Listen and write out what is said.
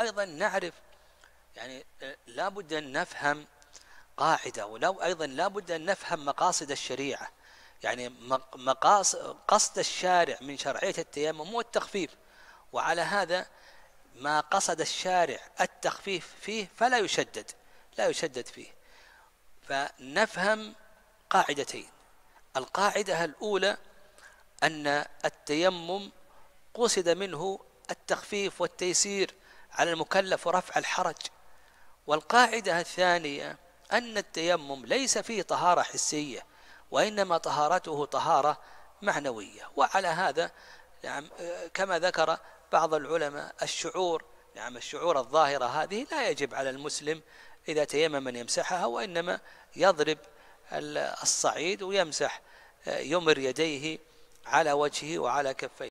وأيضا نعرف يعني آه، لا بد أن نفهم قاعدة ولو أيضا لا بد أن نفهم مقاصد الشريعة يعني مقاصد قصد الشارع من شرعية التيمم هو التخفيف وعلى هذا ما قصد الشارع التخفيف فيه فلا يشدد لا يشدد فيه فنفهم قاعدتين القاعدة الأولى أن التيمم قصد منه التخفيف والتيسير على المكلف ورفع الحرج والقاعدة الثانية أن التيمم ليس فيه طهارة حسية وإنما طهارته طهارة معنوية وعلى هذا نعم كما ذكر بعض العلماء الشعور نعم الشعور الظاهرة هذه لا يجب على المسلم إذا تيمم أن يمسحها وإنما يضرب الصعيد ويمسح آه، يمر يديه على وجهه وعلى كفيه